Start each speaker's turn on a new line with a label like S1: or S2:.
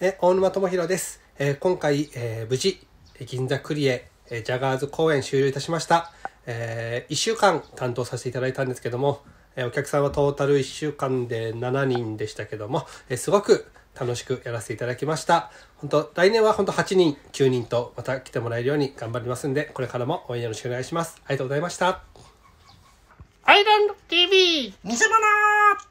S1: え大沼智弘です、えー、今回、えー、無事銀座クリエ、えジャガーズ公演終了いたしました、えー、1週間担当させていただいたんですけども、えお客さんはトータル1週間で7人でしたけども、えすごく楽しくやらせていただきました本当来年は本当8人9人とまた来てもらえるように頑張りますんでこれからも応援よろしくお願いしますありがとうございました
S2: アイランド TV 見せ物